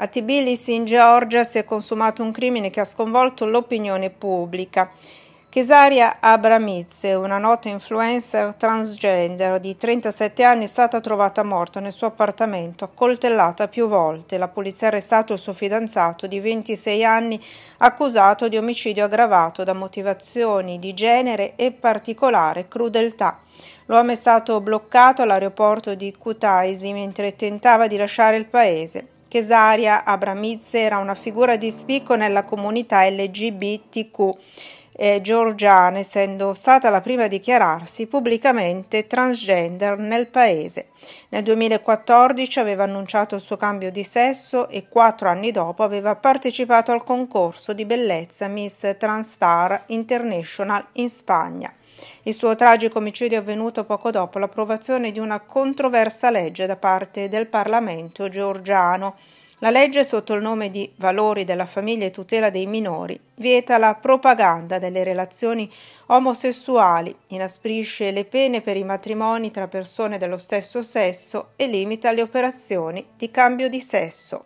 A Tbilisi, in Georgia, si è consumato un crimine che ha sconvolto l'opinione pubblica. Kesaria Abramitze, una nota influencer transgender di 37 anni, è stata trovata morta nel suo appartamento, accoltellata più volte. La polizia ha arrestato il suo fidanzato di 26 anni, accusato di omicidio aggravato da motivazioni di genere e particolare crudeltà. L'uomo è stato bloccato all'aeroporto di Kutaisi mentre tentava di lasciare il paese. Chesaria Abramidze era una figura di spicco nella comunità LGBTQ eh, Georgiana, essendo stata la prima a dichiararsi pubblicamente transgender nel paese. Nel 2014 aveva annunciato il suo cambio di sesso e quattro anni dopo aveva partecipato al concorso di bellezza Miss Transstar International in Spagna. Il suo tragico omicidio è avvenuto poco dopo l'approvazione di una controversa legge da parte del Parlamento georgiano la legge sotto il nome di Valori della famiglia e tutela dei minori vieta la propaganda delle relazioni omosessuali, inasprisce le pene per i matrimoni tra persone dello stesso sesso e limita le operazioni di cambio di sesso.